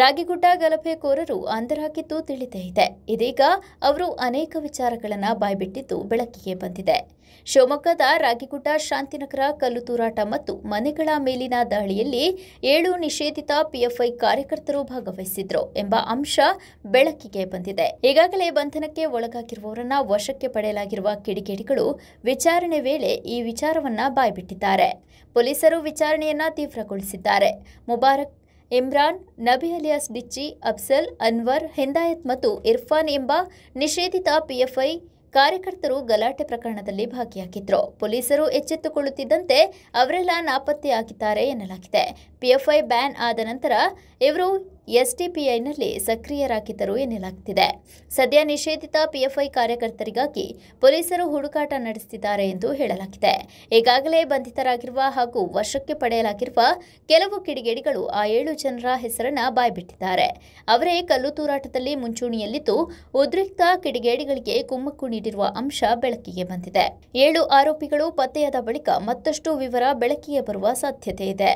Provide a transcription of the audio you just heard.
ರಾಗಿಗುಡ್ಡ ಗಲಭೆಕೋರರು ಅಂದರಾಗಿದ್ದು ತಿಳಿದೇ ಇದೆ ಇದೀಗ ಅವರು ಅನೇಕ ವಿಚಾರಗಳನ್ನು ಬಾಯ್ಬಿಟ್ಟಿದ್ದು ಬೆಳಕಿಗೆ ಬಂದಿದೆ ಶಿವಮೊಗ್ಗದ ರಾಗಿಗುಡ್ಡ ಶಾಂತಿನಗರ ಕಲ್ಲು ತೂರಾಟ ಮತ್ತು ಮನೆಗಳ ಮೇಲಿನ ದಾಳಿಯಲ್ಲಿ ಏಳು ನಿಷೇಧಿತ ಪಿಎಫ್ಐ ಕಾರ್ಯಕರ್ತರು ಭಾಗವಹಿಸಿದ್ರು ಎಂಬ ಅಂಶ ಬೆಳಕಿಗೆ ಬಂದಿದೆ ಈಗಾಗಲೇ ಬಂಧನಕ್ಕೆ ಒಳಗಾಗಿರುವವರನ್ನ ವಶಕ್ಕೆ ಪಡೆಯಲಾಗಿರುವ ಕಿಡಿಗೇಡಿಗಳು ವಿಚಾರಣೆ ವೇಳೆ ಈ ವಿಚಾರವನ್ನ ಬಾಯ್ಬಿಟ್ಟಿದ್ದಾರೆ ಪೊಲೀಸರು ವಿಚಾರಣೆಯನ್ನ ತೀವ್ರಗೊಳಿಸಿದ್ದಾರೆ ಮುಬಾರಕ್ ಇಮ್ರಾನ್ ನಬಿ ಅಲಿಯಾಸ್ ಡಿಚ್ಚಿ ಅಫ್ಸಲ್ ಅನ್ವರ್ ಹೆಂದಾಯತ್ ಮತ್ತು ಇರ್ಫಾನ್ ಎಂಬ ನಿಷೇಧಿತ ಪಿಎಫ್ಐ ಕಾರ್ಯಕರ್ತರು ಗಲಾಟೆ ಪ್ರಕರಣದಲ್ಲಿ ಭಾಗಿಯಾಗಿದ್ದರು ಪೊಲೀಸರು ಎಚ್ಚೆತ್ತುಕೊಳ್ಳುತ್ತಿದ್ದಂತೆ ಅವರೆಲ್ಲ ನಾಪತ್ತೆಯಾಗಿದ್ದಾರೆ ಎನ್ನಲಾಗಿದೆ ಪಿಎಫ್ಐ ಬ್ಯಾನ್ ಆದ ನಂತರ ಇವರು ಎಸ್ಟಿಪಿಐನಲ್ಲಿ ಸಕ್ರಿಯರಾಗಿದ್ದರು ಎನ್ನಲಾಗುತ್ತಿದೆ ಸದ್ಯ ನಿಷೇಧಿತ ಪಿಎಫ್ಐ ಕಾರ್ಯಕರ್ತರಿಗಾಗಿ ಪೊಲೀಸರು ಹುಡುಕಾಟ ನಡೆಸುತ್ತಿದ್ದಾರೆ ಎಂದು ಹೇಳಲಾಗಿದೆ ಈಗಾಗಲೇ ಬಂಧಿತರಾಗಿರುವ ಹಾಗೂ ವಶಕ್ಕೆ ಪಡೆಯಲಾಗಿರುವ ಕೆಲವು ಕಿಡಿಗೇಡಿಗಳು ಆ ಏಳು ಜನರ ಹೆಸರನ್ನ ಬಾಯ್ಬಿಟ್ಟಿದ್ದಾರೆ ಅವರೇ ಕಲ್ಲು ತೂರಾಟದಲ್ಲಿ ಮುಂಚೂಣಿಯಲ್ಲಿದ್ದು ಉದ್ರಿಕ್ತ ಕಿಡಿಗೇಡಿಗಳಿಗೆ ಕುಮ್ಮಕ್ಕು ನೀಡಿರುವ ಅಂಶ ಬೆಳಕಿಗೆ ಬಂದಿದೆ ಏಳು ಆರೋಪಿಗಳು ಪತ್ತೆಯಾದ ಬಳಿಕ ಮತ್ತಷ್ಟು ವಿವರ ಬೆಳಕಿಗೆ ಬರುವ ಸಾಧ್ಯತೆ ಇದೆ